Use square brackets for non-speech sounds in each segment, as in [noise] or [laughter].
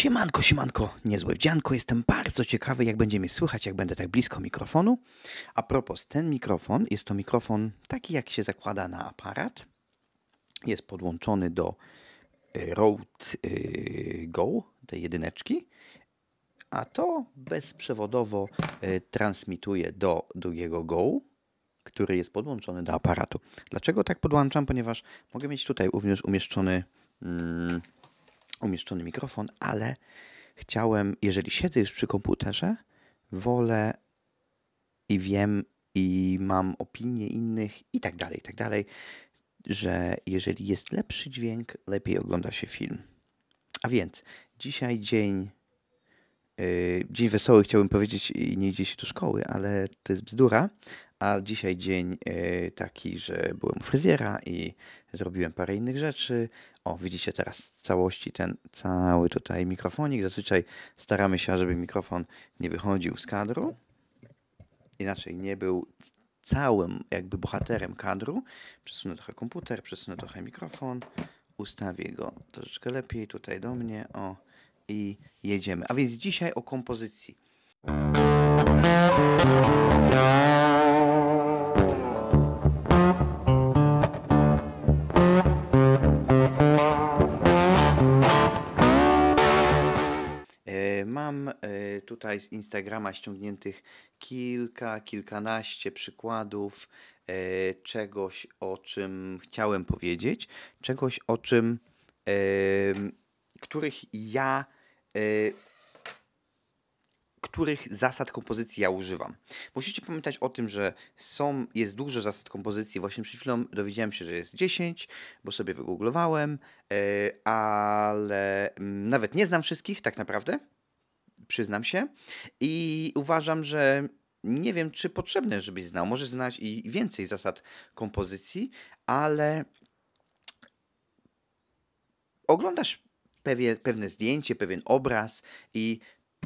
Siemanko, siemanko, niezłe wdzianko. Jestem bardzo ciekawy, jak będzie mnie słychać, jak będę tak blisko mikrofonu. A propos, ten mikrofon jest to mikrofon taki, jak się zakłada na aparat. Jest podłączony do y, Rode y, Go, tej jedyneczki. A to bezprzewodowo y, transmituje do drugiego Go, który jest podłączony do aparatu. Dlaczego tak podłączam? Ponieważ mogę mieć tutaj również umieszczony... Mm, umieszczony mikrofon, ale chciałem, jeżeli siedzę już przy komputerze, wolę i wiem, i mam opinie innych, i tak dalej, i tak dalej, że jeżeli jest lepszy dźwięk, lepiej ogląda się film. A więc dzisiaj dzień. Y, dzień wesoły chciałbym powiedzieć i nie idzie się do szkoły, ale to jest bzdura, a dzisiaj dzień e, taki, że byłem u fryzjera i zrobiłem parę innych rzeczy. O, widzicie teraz w całości ten cały tutaj mikrofonik. Zazwyczaj staramy się, żeby mikrofon nie wychodził z kadru. Inaczej nie był całym jakby bohaterem kadru. Przesunę trochę komputer, przesunę trochę mikrofon, ustawię go troszeczkę lepiej tutaj do mnie. O, i jedziemy. A więc dzisiaj o kompozycji. Mam y, tutaj z Instagrama ściągniętych kilka, kilkanaście przykładów y, czegoś, o czym chciałem powiedzieć, czegoś, o czym, których ja y, których zasad kompozycji ja używam. Musicie pamiętać o tym, że są, jest dużo zasad kompozycji. Właśnie przed chwilą dowiedziałem się, że jest 10, bo sobie wygooglowałem, ale mm, nawet nie znam wszystkich tak naprawdę przyznam się. I uważam, że nie wiem, czy potrzebne, żebyś znał. Może znać i więcej zasad kompozycji, ale oglądasz pewie, pewne zdjęcie, pewien obraz i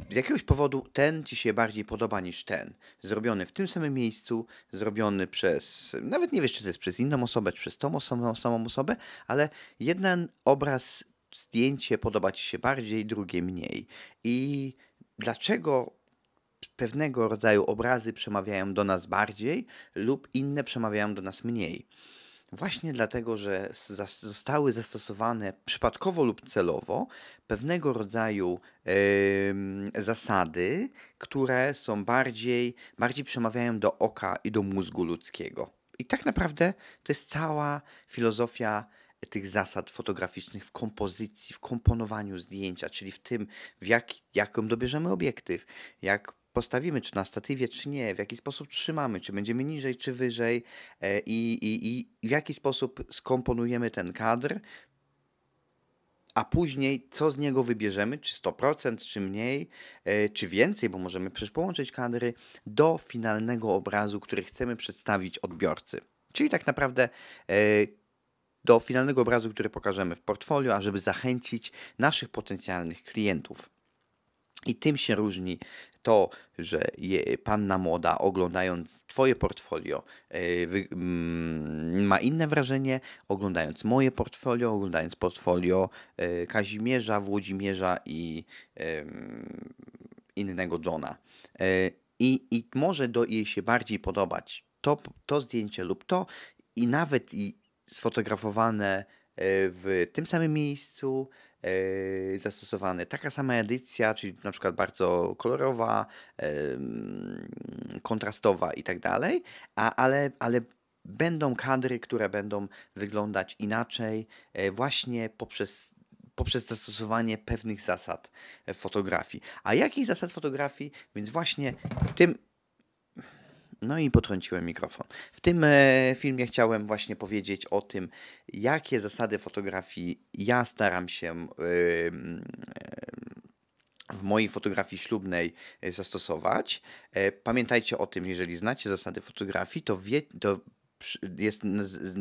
z jakiegoś powodu ten ci się bardziej podoba niż ten. Zrobiony w tym samym miejscu, zrobiony przez, nawet nie wiesz, czy to jest przez inną osobę, czy przez tą samą, samą osobę, ale jeden obraz, zdjęcie podoba ci się bardziej, drugie mniej. I dlaczego pewnego rodzaju obrazy przemawiają do nas bardziej lub inne przemawiają do nas mniej. Właśnie dlatego, że zostały zastosowane przypadkowo lub celowo pewnego rodzaju yy, zasady, które są bardziej, bardziej przemawiają do oka i do mózgu ludzkiego. I tak naprawdę to jest cała filozofia tych zasad fotograficznych w kompozycji, w komponowaniu zdjęcia, czyli w tym, w jak, jaką dobierzemy obiektyw, jak postawimy, czy na statywie, czy nie, w jaki sposób trzymamy, czy będziemy niżej, czy wyżej e, i, i, i w jaki sposób skomponujemy ten kadr, a później co z niego wybierzemy, czy 100%, czy mniej, e, czy więcej, bo możemy przecież połączyć kadry do finalnego obrazu, który chcemy przedstawić odbiorcy. Czyli tak naprawdę e, do finalnego obrazu, który pokażemy w portfolio, ażeby zachęcić naszych potencjalnych klientów. I tym się różni to, że panna młoda, oglądając Twoje portfolio, e, mm, ma inne wrażenie, oglądając moje portfolio, oglądając portfolio e, Kazimierza, Włodzimierza i innego Johna. E, I, może do jej się bardziej podobać to, to zdjęcie lub to, i nawet i sfotografowane e, w tym samym miejscu, e, zastosowane taka sama edycja, czyli na przykład bardzo kolorowa, kontrastowa i tak dalej, ale, ale będą kadry, które będą wyglądać inaczej, e, właśnie poprzez poprzez zastosowanie pewnych zasad fotografii. A jakich zasad fotografii? Więc właśnie w tym no i potrąciłem mikrofon. W tym e, filmie chciałem właśnie powiedzieć o tym, jakie zasady fotografii ja staram się w mojej fotografii ślubnej e, zastosować. E, pamiętajcie o tym, jeżeli znacie zasady fotografii, to, wie, to jest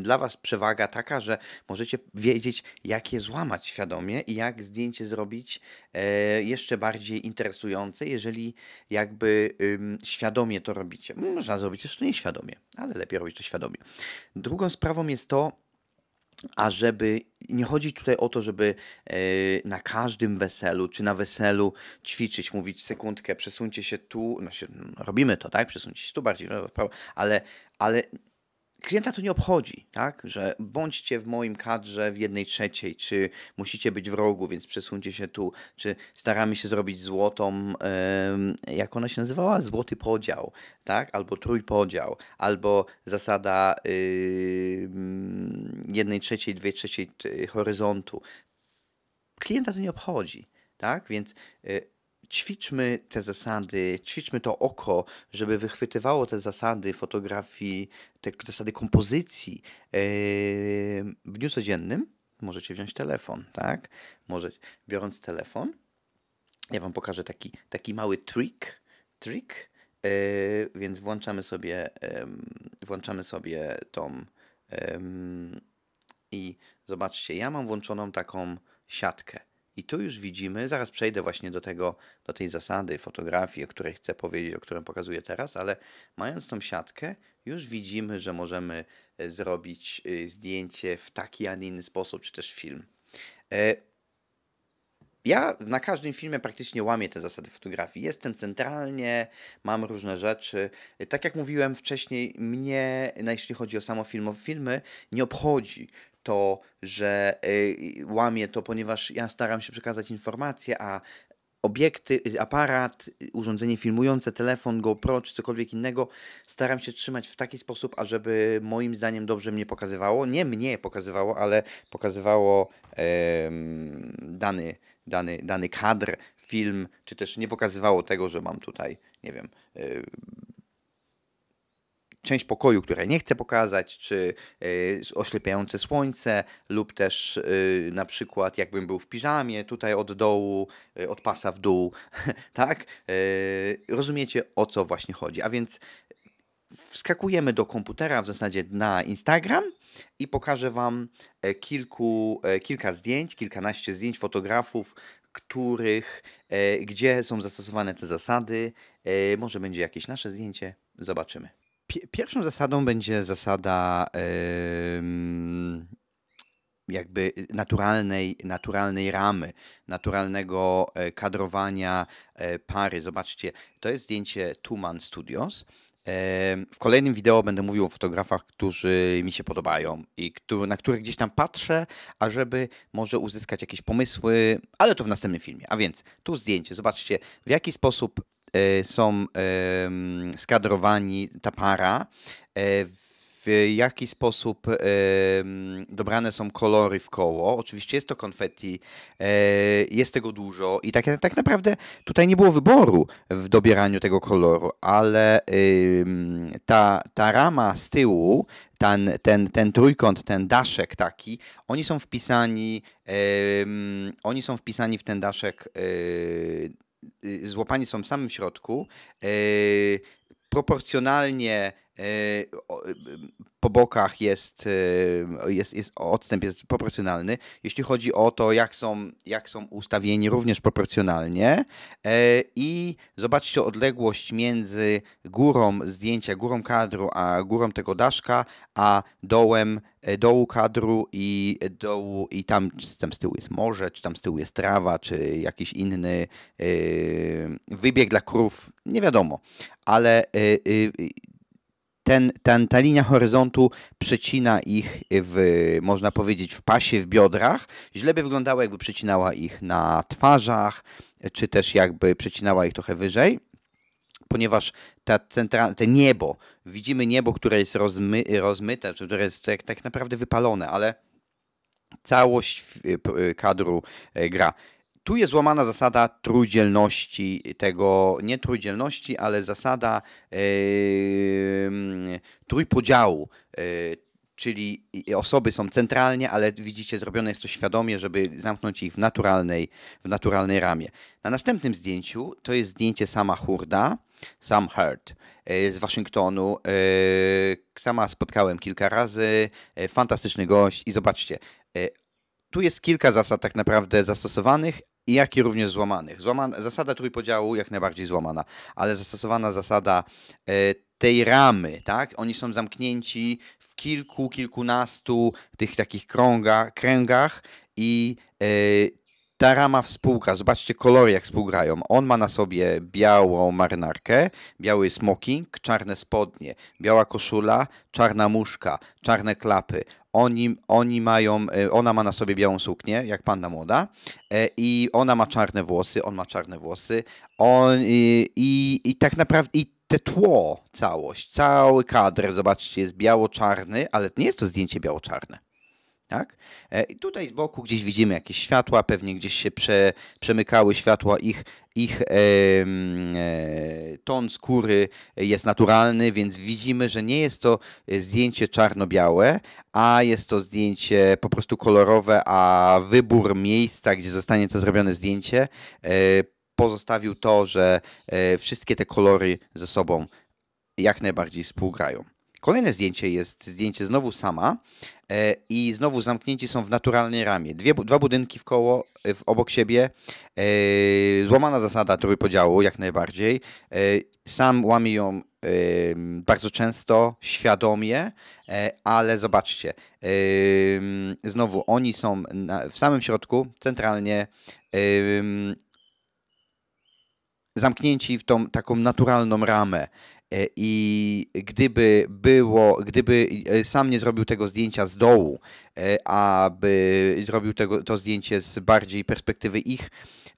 dla Was przewaga taka, że możecie wiedzieć, jak je złamać świadomie i jak zdjęcie zrobić e, jeszcze bardziej interesujące, jeżeli jakby świadomie to robicie. Można zrobić jeszcze nieświadomie, ale lepiej robić to świadomie. Drugą sprawą jest to, a żeby nie chodzi tutaj o to, żeby e, na każdym weselu czy na weselu ćwiczyć, mówić sekundkę, przesuńcie się tu, no się, no, robimy to, tak? Przesuńcie się tu bardziej, no, ale, ale klienta to nie obchodzi, tak? Że bądźcie w moim kadrze w jednej trzeciej, czy musicie być w rogu, więc przesuńcie się tu, czy staramy się zrobić złotą, jak ona się nazywała? Złoty podział, tak? Albo trójpodział, albo zasada jednej trzeciej, dwie trzeciej horyzontu. Klienta to nie obchodzi, tak? Więc y, ćwiczmy te zasady, ćwiczmy to oko, żeby wychwytywało te zasady fotografii, te zasady kompozycji w dniu codziennym. Możecie wziąć telefon, tak? Może, biorąc telefon, ja Wam pokażę taki, taki mały trick, trick, Yy, więc włączamy sobie, yy, włączamy sobie tą yy, i zobaczcie, ja mam włączoną taką siatkę. I tu już widzimy, zaraz przejdę właśnie do, tego, do tej zasady fotografii, o której chcę powiedzieć, o której pokazuję teraz, ale mając tą siatkę, już widzimy, że możemy e, zrobić e, zdjęcie w taki, a nie inny sposób, czy też film. E, ja na każdym filmie praktycznie łamię te zasady fotografii. Jestem centralnie, mam różne rzeczy. Tak jak mówiłem wcześniej, mnie, jeśli chodzi o samo filmy, nie obchodzi, to, że y, łamie to, ponieważ ja staram się przekazać informacje, a obiekty, y, aparat, y, urządzenie filmujące, telefon, GoPro czy cokolwiek innego, staram się trzymać w taki sposób, ażeby moim zdaniem dobrze mnie pokazywało. Nie mnie pokazywało, ale pokazywało e, dany, dany, dany kadr, film, czy też nie pokazywało tego, że mam tutaj, nie wiem, e, część pokoju, które nie chcę pokazać, czy e, oślepiające słońce, lub też e, na przykład jakbym był w piżamie, tutaj od dołu, e, od pasa w dół, [laughs] tak? Rozumiecie o co właśnie chodzi. A więc wskakujemy do komputera w zasadzie na Instagram i pokażę Wam kilku, kilka zdjęć, kilkanaście zdjęć fotografów, których, gdzie są zastosowane te zasady. Może będzie jakieś nasze zdjęcie, zobaczymy. Pierwszą zasadą będzie zasada jakby naturalnej, naturalnej ramy, naturalnego e, kadrowania e, pary. Zobaczcie, to jest zdjęcie Two Man Studios. W kolejnym wideo będę mówił o fotografach, którzy mi się podobają i na które gdzieś tam patrzę, ażeby może uzyskać jakieś pomysły, ale to w następnym filmie. A więc tu zdjęcie. Zobaczcie, w jaki sposób E, są e, skadrowani, ta para, e, w jaki sposób dobrane są kolory w koło. Oczywiście jest to konfetti, jest tego dużo i tak, tak naprawdę tutaj nie było wyboru w dobieraniu tego koloru, ale ta, ta rama z tyłu ten, ten, ten trójkąt, ten daszek taki, oni są wpisani, oni są wpisani w ten daszek Y, złapani są w samym środku, e, proporcjonalnie E, y, y, po bokach jest, e, jest, jest odstęp jest proporcjonalny. Jeśli chodzi o to, jak są, jak są ustawieni, również proporcjonalnie. E, I zobaczcie odległość między górą zdjęcia, górą kadru, a górą tego daszka, a dołem dołu kadru i dołu i tam, czy tam z tyłu jest morze, czy tam z tyłu jest trawa, czy jakiś inny wybieg dla krów, nie wiadomo. Ale ten, ten, ta linia horyzontu przecina ich, w, można powiedzieć, w pasie, w biodrach. Źle by wyglądała, jakby przecinała ich na twarzach, czy też jakby przecinała ich trochę wyżej ponieważ ta centra, te niebo, widzimy niebo, które jest rozmy, rozmyte, które jest tak, tak naprawdę wypalone, ale całość kadru e, gra tu jest łamana zasada trójdzielności tego, nie trójdzielności, ale zasada yy, trójpodziału. Yy, czyli osoby są centralnie, ale widzicie, zrobione jest to świadomie, żeby zamknąć ich w naturalnej, w naturalnej ramie. Na następnym zdjęciu to jest zdjęcie sama Hurda, Sam Hurt e, z Waszyngtonu. E, sama spotkałem kilka razy, fantastyczny gość i zobaczcie, tu jest kilka zasad tak naprawdę zastosowanych, i jak i również złamanych. Złamana, zasada trójpodziału jak najbardziej złamana, ale zastosowana zasada e, tej ramy, tak? Oni są zamknięci w kilku, kilkunastu tych takich krąga, kręgach i e, ta rama współgra, zobaczcie kolory jak współgrają. On ma na sobie białą marynarkę, biały smoking, czarne spodnie, biała koszula, czarna muszka, czarne klapy. Oni, oni mają, e, ona ma na sobie białą suknię, jak panna młoda, e, i ona ma czarne włosy, on ma czarne włosy, on, i, i, i tak naprawdę, i te tło, całość, cały kadr, zobaczcie, jest biało-czarny, ale nie jest to zdjęcie biało-czarne. Tak? E, I tutaj z boku gdzieś widzimy jakieś światła, pewnie gdzieś się prze, przemykały światła, ich, ich e, e, ton skóry jest naturalny, więc widzimy, że nie jest to zdjęcie czarno-białe, a jest to zdjęcie po prostu kolorowe, a wybór miejsca, gdzie zostanie to zrobione zdjęcie, e, pozostawił to, że e, wszystkie te kolory ze sobą jak najbardziej współgrają. Kolejne zdjęcie jest zdjęcie znowu sama, E, i znowu zamknięci są w naturalnej ramie. Dwie, dwa budynki w koło, e, w, obok siebie. E, złamana zasada trójpodziału, jak najbardziej. Sam łamie ją bardzo często, świadomie, ale zobaczcie, znowu oni są w samym środku, centralnie zamknięci w tą taką naturalną ramę. E, I gdyby było, gdyby e, sam nie zrobił tego zdjęcia z dołu, e, aby zrobił tego, to zdjęcie z bardziej perspektywy ich,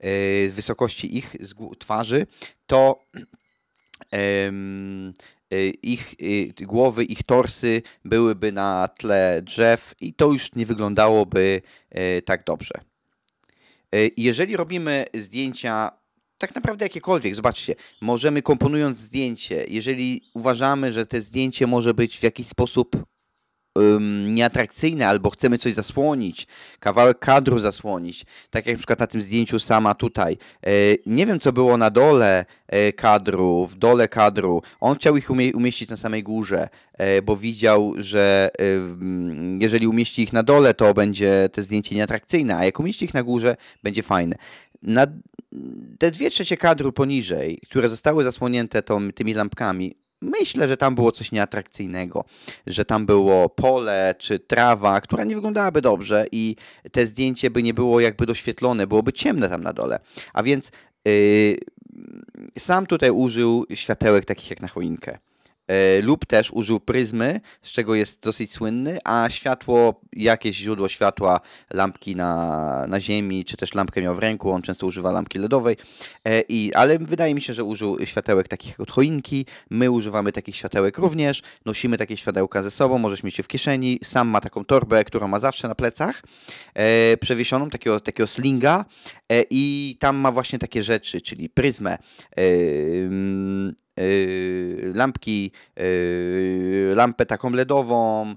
z wysokości ich z twarzy, to um, ich głowy, ich torsy byłyby na tle drzew i to już nie wyglądałoby tak dobrze. Jeżeli robimy zdjęcia tak naprawdę jakiekolwiek, zobaczcie, możemy komponując zdjęcie, jeżeli uważamy, że to zdjęcie może być w jakiś sposób um, nieatrakcyjne albo chcemy coś zasłonić, kawałek kadru zasłonić, tak jak na przykład na tym zdjęciu sama tutaj. E, nie wiem, co było na dole e, kadru, w dole kadru. On chciał ich umie umieścić na samej górze, e, bo widział, że jeżeli umieści ich na dole, to będzie to zdjęcie nieatrakcyjne, a jak umieści ich na górze, będzie fajne. Na, te dwie trzecie kadru poniżej, które zostały zasłonięte tą, tymi lampkami, myślę, że tam było coś nieatrakcyjnego, że tam było pole czy trawa, która nie wyglądałaby dobrze i te zdjęcie by nie było jakby doświetlone, byłoby ciemne tam na dole. A więc yy, sam tutaj użył światełek takich jak na choinkę. E, lub też użył pryzmy, z czego jest dosyć słynny, a światło, jakieś źródło światła, lampki na, na ziemi, czy też lampkę miał w ręku, on często używa lampki LEDowej, e, i, ale wydaje mi się, że użył światełek takich od choinki, my używamy takich światełek również, nosimy takie światełka ze sobą, możesz mieć je w kieszeni, sam ma taką torbę, którą ma zawsze na plecach, e, przewiesioną, takiego, takiego slinga e, i tam ma właśnie takie rzeczy, czyli pryzmę, e, mm, Y, lampki, y, lampę taką LEDową,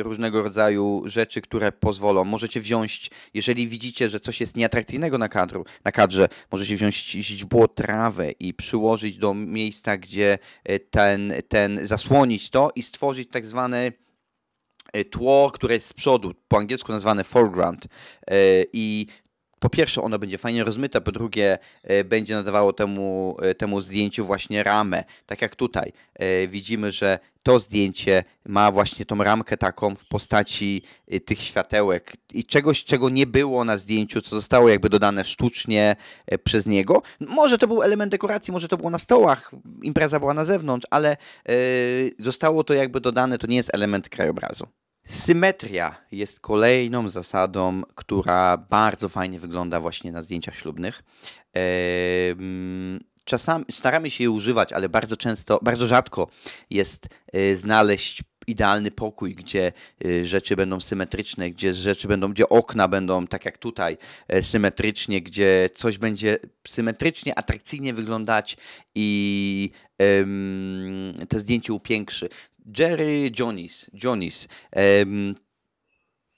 y, różnego rodzaju rzeczy, które pozwolą. Możecie wziąć, jeżeli widzicie, że coś jest nieatrakcyjnego na, kadru, na kadrze, możecie wziąć źdźbło trawę i przyłożyć do miejsca, gdzie ten, ten zasłonić to i stworzyć tak zwany tło, które jest z przodu, po angielsku nazwane foreground. I po pierwsze ono będzie fajnie rozmyte, po drugie e, będzie nadawało temu, e, temu zdjęciu właśnie ramę. Tak jak tutaj e, widzimy, że to zdjęcie ma właśnie tą ramkę taką w postaci tych światełek i czegoś, czego nie było na zdjęciu, co zostało jakby dodane sztucznie przez niego. Może to był element dekoracji, może to było na stołach, impreza była na zewnątrz, ale zostało to jakby dodane, to nie jest element krajobrazu. Symetria jest kolejną zasadą, która bardzo fajnie wygląda właśnie na zdjęciach ślubnych. Czasami staramy się je używać, ale bardzo często, bardzo rzadko jest e, znaleźć idealny pokój, gdzie e, rzeczy będą symetryczne, gdzie rzeczy będą, gdzie okna będą tak jak tutaj e, symetrycznie, gdzie coś będzie symetrycznie, atrakcyjnie wyglądać i te zdjęcia zdjęcie upiększy. Jerry Jonis. Jonis.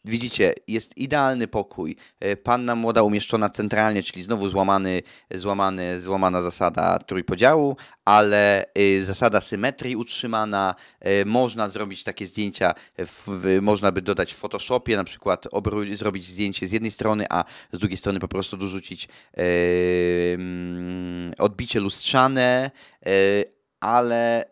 Widzicie, jest idealny pokój. E, panna młoda umieszczona centralnie, czyli znowu złamany, złamany, złamana zasada trójpodziału, ale y, zasada symetrii utrzymana. E, można zrobić takie zdjęcia, w, można by dodać w Photoshopie, na przykład zrobić zdjęcie z jednej strony, a z drugiej strony po prostu dorzucić yy, odbicie lustrzane, yy, ale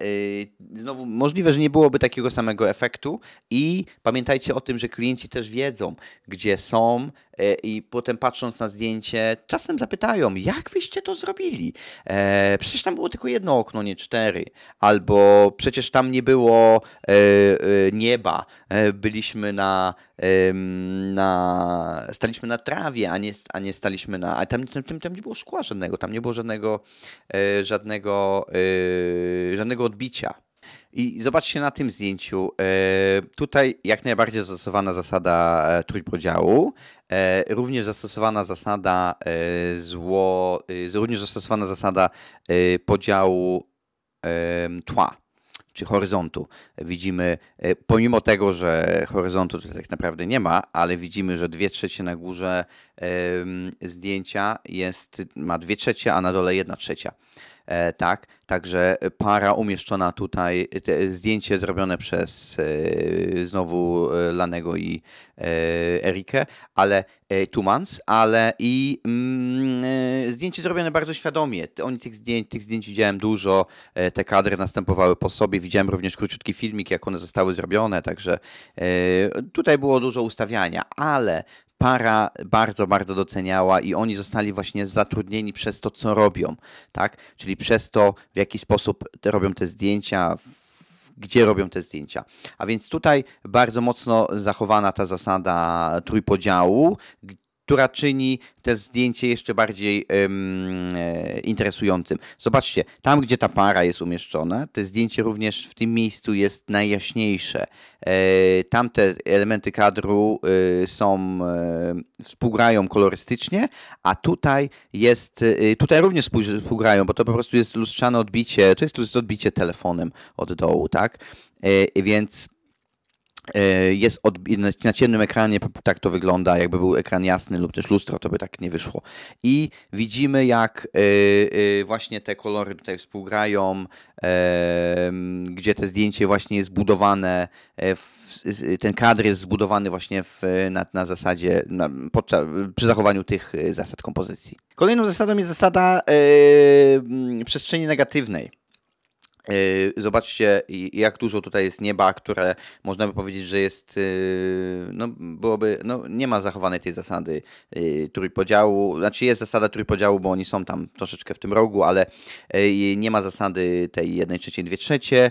yy, znowu możliwe, że nie byłoby takiego samego efektu i pamiętajcie o tym, że klienci też wiedzą, gdzie są, E, i potem patrząc na zdjęcie, czasem zapytają, jak wyście to zrobili? E, przecież tam było tylko jedno okno, nie cztery. Albo przecież tam nie było e, nieba. byliśmy na, na... Staliśmy na trawie, a nie, a nie staliśmy na... A tam, tam, tam nie było szkła żadnego, tam nie było żadnego, żadnego, żadnego odbicia. I zobaczcie na tym zdjęciu. E, tutaj jak najbardziej zastosowana zasada e, trójpodziału, e, również zastosowana zasada zło, również zastosowana zasada podziału tła czy horyzontu. Widzimy, pomimo tego, że horyzontu tutaj tak naprawdę nie ma, ale widzimy, że dwie trzecie na górze zdjęcia jest, ma dwie trzecie, a na dole jedna trzecia. E, tak? Także para umieszczona tutaj, zdjęcie zrobione przez e, znowu e, Lanego i Erikę, ale Tumans, ale i mm, zdjęcie zrobione bardzo świadomie. Oni tych zdjęć, tych zdjęć widziałem dużo, te kadry następowały po sobie, widziałem również króciutki filmik, jak one zostały zrobione, także tutaj było dużo ustawiania, ale para bardzo, bardzo doceniała i oni zostali właśnie zatrudnieni przez to, co robią, tak? Czyli przez to, w jaki sposób te robią te zdjęcia, gdzie robią te zdjęcia. A więc tutaj bardzo mocno zachowana ta zasada trójpodziału, która czyni te zdjęcie jeszcze bardziej um, interesującym. Zobaczcie, tam gdzie ta para jest umieszczona, to zdjęcie również w tym miejscu jest najjaśniejsze. E, tamte elementy kadru e, są, e, współgrają kolorystycznie, a tutaj jest, e, tutaj również współgrają, bo to po prostu jest lustrzane odbicie, to jest odbicie telefonem od dołu, tak? E, więc E, jest od, na ciemnym ekranie, tak to wygląda, jakby był ekran jasny lub też lustro, to by tak nie wyszło. I widzimy, jak e, e, właśnie te kolory tutaj współgrają, gdzie te zdjęcie właśnie jest zbudowane ten kadr jest zbudowany właśnie w, na, na zasadzie, na, podczas, przy zachowaniu tych zasad kompozycji. Kolejną zasadą jest zasada przestrzeni negatywnej. Yy, zobaczcie, jak dużo tutaj jest nieba, które można by powiedzieć, że jest, yy, no byłoby, no nie ma zachowanej tej zasady yy, trójpodziału, znaczy jest zasada trójpodziału, bo oni są tam troszeczkę w tym rogu, ale nie ma zasady tej jednej trzeciej, dwie trzecie,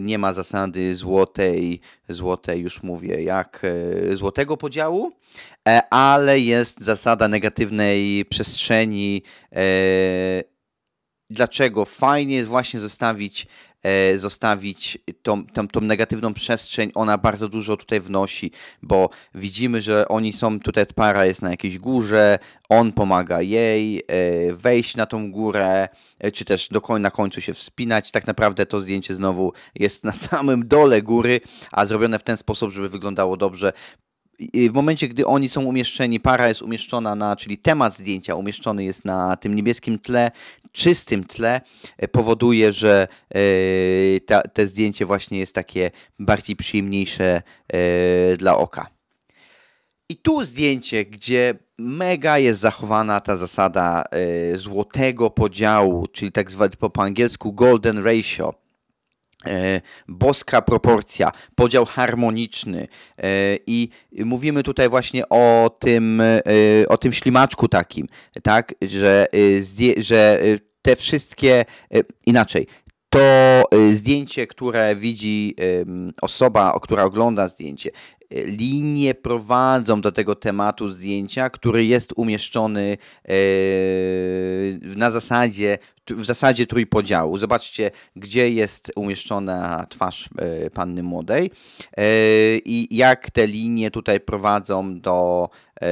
nie ma zasady złotej, złotej już mówię, jak złotego podziału, e, ale jest zasada negatywnej przestrzeni e, dlaczego fajnie jest właśnie zostawić e, zostawić tą, tą, tą, negatywną przestrzeń, ona bardzo dużo tutaj wnosi, bo widzimy, że oni są, tutaj para jest na jakiejś górze, on pomaga jej e, wejść na tą górę, e, czy też do, na końcu się wspinać. Tak naprawdę to zdjęcie znowu jest na samym dole góry, a zrobione w ten sposób, żeby wyglądało dobrze w momencie, gdy oni są umieszczeni, para jest umieszczona na, czyli temat zdjęcia umieszczony jest na tym niebieskim tle, czystym tle, e, powoduje, że e, ta, te zdjęcie właśnie jest takie bardziej przyjemniejsze e, dla oka. I tu zdjęcie, gdzie mega jest zachowana ta zasada złotego podziału, czyli tak zwane po angielsku golden ratio E, boska proporcja, podział harmoniczny e, i mówimy tutaj właśnie o tym, e, o tym ślimaczku takim, tak, że, że te wszystkie, inaczej, to zdjęcie, które widzi osoba, która ogląda zdjęcie, linie prowadzą do tego tematu zdjęcia, który jest umieszczony na zasadzie w zasadzie trójpodziału. Zobaczcie, gdzie jest umieszczona twarz e, panny młodej e, i jak te linie tutaj prowadzą do e,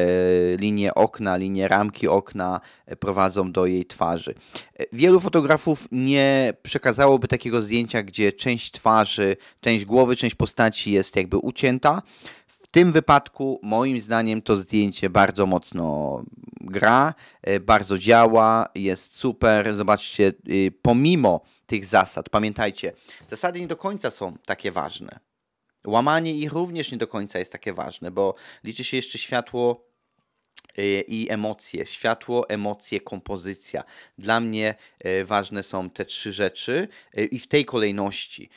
linie okna, linie ramki okna prowadzą do jej twarzy. Wielu fotografów nie przekazałoby takiego zdjęcia, gdzie część twarzy, część głowy, część postaci jest jakby ucięta. W tym wypadku, moim zdaniem, to zdjęcie bardzo mocno gra, e, bardzo działa, jest super. Zobaczcie, e, pomimo tych zasad, pamiętajcie, zasady nie do końca są takie ważne. Łamanie ich również nie do końca jest takie ważne, bo liczy się jeszcze światło Y, i emocje. Światło, emocje, kompozycja. Dla mnie y, ważne są te trzy rzeczy y, i w tej kolejności.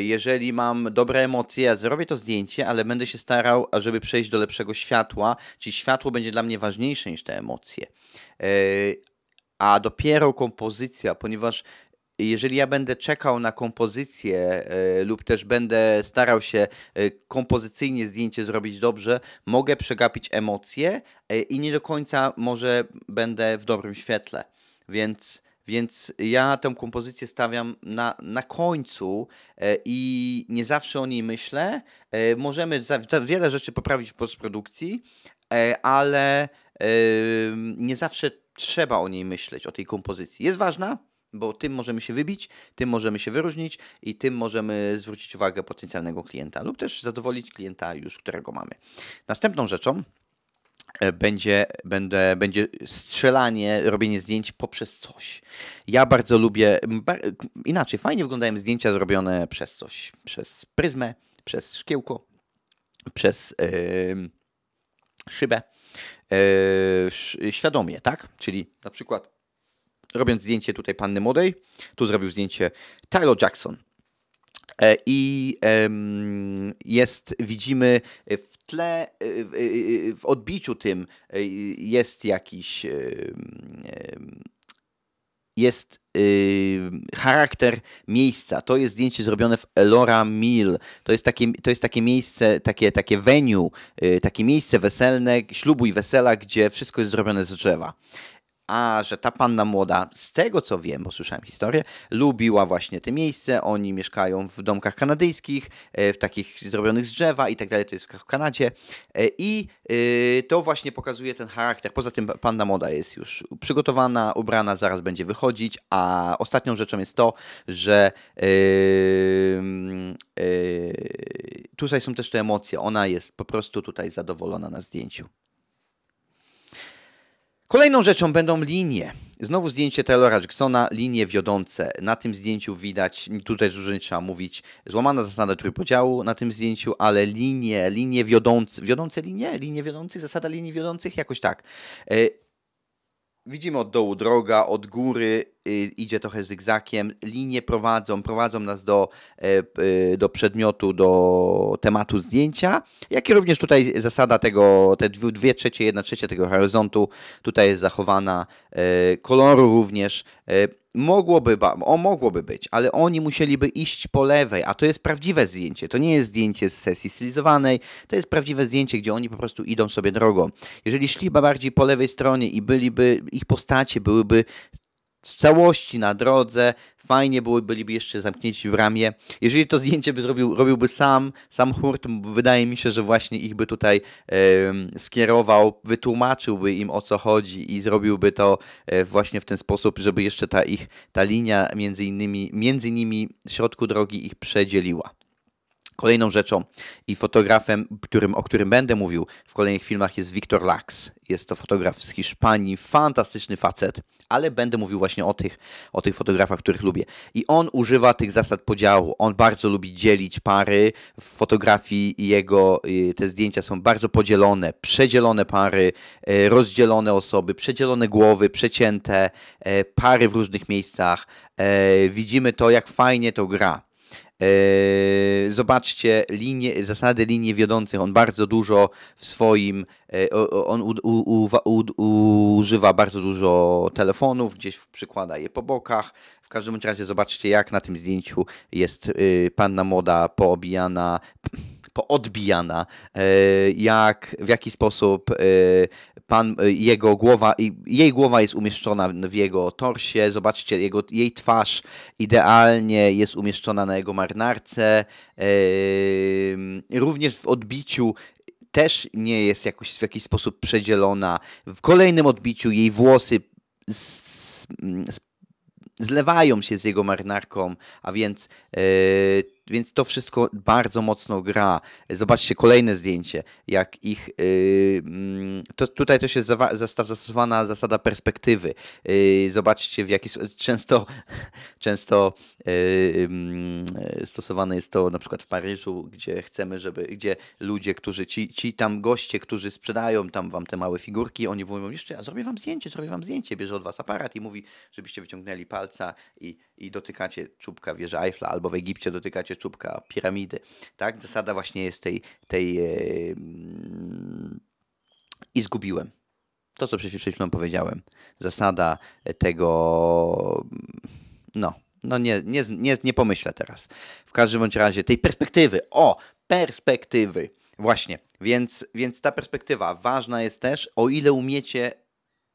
Jeżeli mam dobre emocje, ja zrobię to zdjęcie, ale będę się starał, żeby przejść do lepszego światła, czyli światło będzie dla mnie ważniejsze niż te emocje a dopiero kompozycja, ponieważ jeżeli ja będę czekał na kompozycję e, lub też będę starał się e, kompozycyjnie zdjęcie zrobić dobrze, mogę przegapić emocje e, i nie do końca może będę w dobrym świetle. Więc, więc ja tę kompozycję stawiam na, na końcu i nie zawsze o niej myślę. Możemy za, za wiele rzeczy poprawić w postprodukcji, ale nie zawsze trzeba o niej myśleć, o tej kompozycji. Jest ważna, bo tym możemy się wybić, tym możemy się wyróżnić i tym możemy zwrócić uwagę potencjalnego klienta lub też zadowolić klienta już, którego mamy. Następną rzeczą e, będzie, będę, będzie strzelanie, robienie zdjęć poprzez coś. Ja bardzo lubię, bar, inaczej, fajnie wyglądają zdjęcia zrobione przez coś, przez pryzmę, przez szkiełko, przez yy, szybę, yy, świadomie, tak? Czyli na przykład robiąc zdjęcie tutaj panny młodej, tu zrobił zdjęcie Tyler Jackson. E, I jest, widzimy e, w tle, e, w odbiciu tym jest jakiś, jest charakter miejsca. To jest zdjęcie zrobione w Elora Mill. To jest takie, to jest takie miejsce, takie, takie venue, takie miejsce weselne, ślubu i wesela, gdzie wszystko jest zrobione z drzewa a że ta panna młoda, z tego co wiem, bo słyszałem historię, lubiła właśnie te miejsce, oni mieszkają w domkach kanadyjskich, e, w takich zrobionych z drzewa i tak dalej, to jest w Kanadzie e, i e, to właśnie pokazuje ten charakter. Poza tym panna młoda jest już przygotowana, ubrana, zaraz będzie wychodzić, a ostatnią rzeczą jest to, że tutaj są też te emocje, ona jest po prostu tutaj zadowolona na zdjęciu. Kolejną rzeczą będą linie. Znowu zdjęcie Taylora Jacksona, linie wiodące. Na tym zdjęciu widać, tutaj dużo nie trzeba mówić, złamana zasada trójpodziału na tym zdjęciu, ale linie, linie wiodące, wiodące linie? Linie wiodących? Zasada linii wiodących? Jakoś tak. E, widzimy od dołu droga, od góry Y, idzie trochę zygzakiem, linie prowadzą, prowadzą nas do, e, e, do przedmiotu, do tematu zdjęcia, jak i również tutaj zasada tego, te dwie trzecie, jedna trzecia tego horyzontu tutaj jest zachowana, e, koloru również, Mogłoby, o, mogłoby być, ale oni musieliby iść po lewej, a to jest prawdziwe zdjęcie. To nie jest zdjęcie z sesji stylizowanej, to jest prawdziwe zdjęcie, gdzie oni po prostu idą sobie drogą. Jeżeli szli bardziej po lewej stronie i byliby, ich postacie byłyby z całości na drodze, fajnie było, byliby jeszcze zamknięci w ramię. Jeżeli to zdjęcie by zrobił, robiłby sam, sam Hurt, wydaje mi się, że właśnie ich by tutaj y, skierował, wytłumaczyłby im o co chodzi i zrobiłby to e, właśnie w ten sposób, żeby jeszcze ta ich, ta linia między innymi, między nimi środku drogi ich przedzieliła. Kolejną rzeczą i fotografem, którym, o którym będę mówił w kolejnych filmach jest Victor Lax. Jest to fotograf z Hiszpanii, fantastyczny facet, ale będę mówił właśnie o tych, o tych fotografach, których lubię. I on używa tych zasad podziału. On bardzo lubi dzielić pary. W fotografii jego y, te zdjęcia są bardzo podzielone, przedzielone pary, y, rozdzielone osoby, przedzielone głowy, przecięte, y, pary w różnych miejscach. Widzimy to, jak fajnie to gra. Yy, zobaczcie linie, zasady linii wiodących. On bardzo dużo w swoim, yy, on u, u, u, używa bardzo dużo telefonów, gdzieś przykłada je po bokach. W każdym razie zobaczcie, jak na tym zdjęciu jest yy, panna młoda poobijana poodbijana, e, jak, w jaki sposób e, pan, e, jego głowa, jej głowa jest umieszczona w jego torsie, zobaczcie, jego, jej twarz idealnie jest umieszczona na jego marynarce, również w odbiciu też nie jest jakoś w jakiś sposób przedzielona. W kolejnym odbiciu jej włosy z, z, zlewają się z jego marynarką, a więc yy, więc to wszystko bardzo mocno gra. Zobaczcie kolejne zdjęcie, jak ich. Yy, to, tutaj też jest zastosowana zasada perspektywy. Yy, zobaczcie, w jaki często, [laughs] często yy, stosowane jest to na przykład w Paryżu, gdzie chcemy, żeby gdzie ludzie, którzy ci, ci tam goście, którzy sprzedają tam wam te małe figurki, oni mówią, jeszcze zrobię wam zdjęcie, zrobię wam zdjęcie, bierze od was aparat i mówi, żebyście wyciągnęli palca i i dotykacie czubka wieży Eiffla, albo w Egipcie dotykacie czubka piramidy. Tak? Zasada właśnie jest tej, tej e, i zgubiłem. To, co przed chwilą powiedziałem. Zasada tego, no, no nie, nie, nie, nie pomyślę teraz. W każdym bądź razie tej perspektywy. O, perspektywy. Właśnie, więc, więc ta perspektywa ważna jest też, o ile umiecie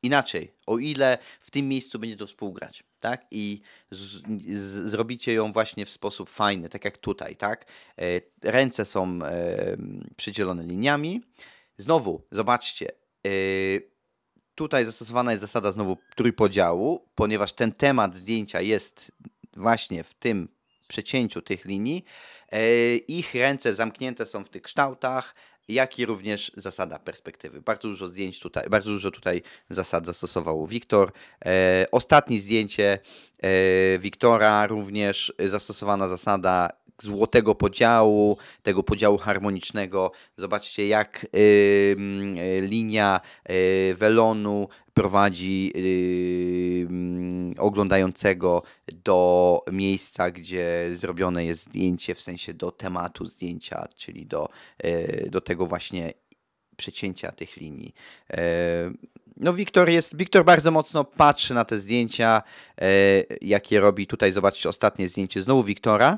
inaczej, o ile w tym miejscu będzie to współgrać tak? I z, z, zrobicie ją właśnie w sposób fajny, tak jak tutaj, tak? E, ręce są e, przydzielone liniami. Znowu, zobaczcie, e, tutaj zastosowana jest zasada znowu trójpodziału, ponieważ ten temat zdjęcia jest właśnie w tym przecięciu tych linii. Ich ręce zamknięte są w tych kształtach, jak i również zasada perspektywy. Bardzo dużo zdjęć tutaj, bardzo dużo tutaj zasad zastosował Wiktor. E, ostatnie zdjęcie e, Wiktora również e, zastosowana zasada złotego podziału, tego podziału harmonicznego. Zobaczcie, jak y, linia y, welonu prowadzi oglądającego do miejsca, gdzie zrobione jest zdjęcie, w sensie do tematu zdjęcia, czyli do, y, do tego właśnie przecięcia tych linii. Y, no, Wiktor jest, Wiktor bardzo mocno patrzy na te zdjęcia, y, jakie robi. Tutaj zobaczcie ostatnie zdjęcie znowu Wiktora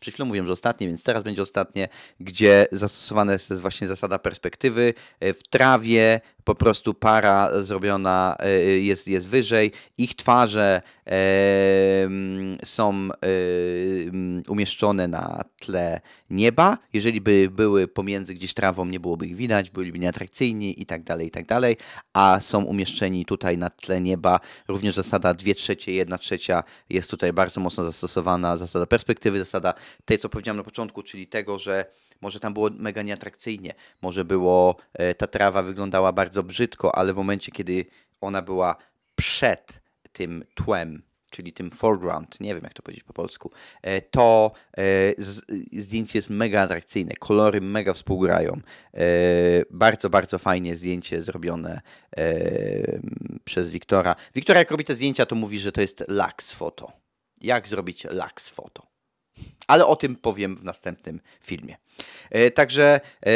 przed chwilą mówiłem, że ostatnie, więc teraz będzie ostatnie, gdzie zastosowana jest właśnie zasada perspektywy. E, w trawie po prostu para zrobiona e, jest, jest wyżej, ich twarze e, są umieszczone na tle nieba. Jeżeli by były pomiędzy gdzieś trawą, nie byłoby ich widać, byliby nieatrakcyjni i tak dalej, i tak dalej, a są umieszczeni tutaj na tle nieba. Również zasada 2 trzecie, 1 trzecia jest tutaj bardzo mocno zastosowana, zasada perspektywy, zasada tej, co powiedziałem na początku, czyli tego, że może tam było mega nieatrakcyjnie, może było, e, ta trawa wyglądała bardzo brzydko, ale w momencie, kiedy ona była przed tym tłem, czyli tym foreground, nie wiem jak to powiedzieć po polsku, e, to e, zdjęcie jest mega atrakcyjne, kolory mega współgrają. Bardzo, bardzo fajnie zdjęcie zrobione przez Wiktora. Wiktora jak robi te zdjęcia, to mówi, że to jest laks foto. Jak zrobić laks foto? Ale o tym powiem w następnym filmie. E, także e,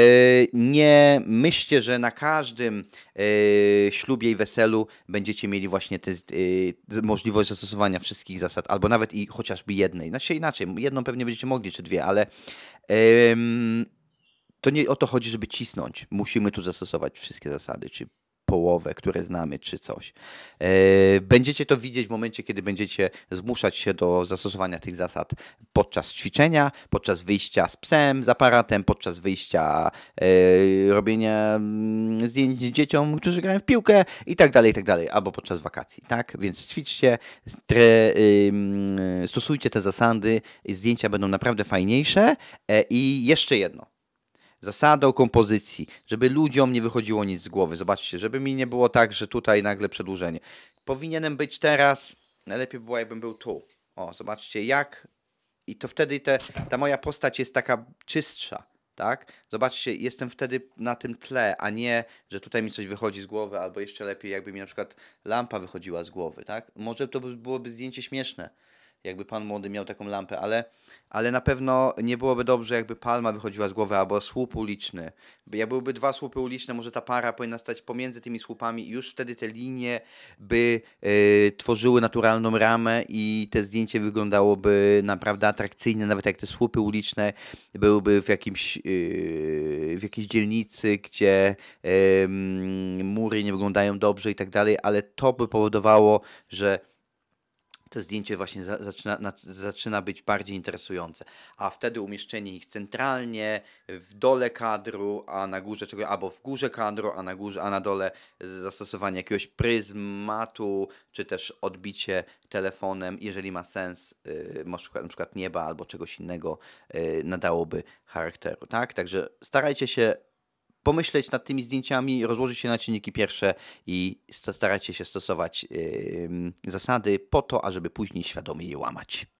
nie myślcie, że na każdym e, ślubie i weselu będziecie mieli właśnie tę możliwość zastosowania wszystkich zasad, albo nawet i chociażby jednej. Znaczy inaczej, jedną pewnie będziecie mogli, czy dwie, ale to nie o to chodzi, żeby cisnąć. Musimy tu zastosować wszystkie zasady, czy połowę, które znamy, czy coś. E, będziecie to widzieć w momencie, kiedy będziecie zmuszać się do zastosowania tych zasad podczas ćwiczenia, podczas wyjścia z psem, z aparatem, podczas wyjścia e, robienia mm, zdjęć dzieciom, którzy grają w piłkę i tak dalej, i tak dalej, albo podczas wakacji, tak? Więc ćwiczcie, stosujcie te zasady, zdjęcia będą naprawdę fajniejsze e, i jeszcze jedno zasadę kompozycji, żeby ludziom nie wychodziło nic z głowy. Zobaczcie, żeby mi nie było tak, że tutaj nagle przedłużenie. Powinienem być teraz, najlepiej by było, jakbym był tu. O, zobaczcie, jak. I to wtedy te, ta moja postać jest taka czystsza, tak? Zobaczcie, jestem wtedy na tym tle, a nie, że tutaj mi coś wychodzi z głowy, albo jeszcze lepiej, jakby mi na przykład lampa wychodziła z głowy, tak? Może to byłoby zdjęcie śmieszne jakby pan młody miał taką lampę, ale, ale na pewno nie byłoby dobrze, jakby palma wychodziła z głowy albo słup uliczny. Ja byłyby dwa słupy uliczne, może ta para powinna stać pomiędzy tymi słupami i już wtedy te linie by y, tworzyły naturalną ramę i te zdjęcie wyglądałoby naprawdę atrakcyjnie, nawet jak te słupy uliczne byłyby w, jakimś, y, w jakiejś dzielnicy, gdzie y, mury nie wyglądają dobrze i tak dalej, ale to by powodowało, że to zdjęcie właśnie zaczyna, zaczyna być bardziej interesujące. A wtedy umieszczenie ich centralnie, w dole kadru, a na górze czego, albo w górze kadru, a na górze, a na dole zastosowanie jakiegoś pryzmatu, czy też odbicie telefonem, jeżeli ma sens, yy, na przykład nieba albo czegoś innego, yy, nadałoby charakteru, tak? Także starajcie się pomyśleć nad tymi zdjęciami, rozłożyć je na czynniki pierwsze i starać się stosować zasady po to, ażeby później świadomie je łamać.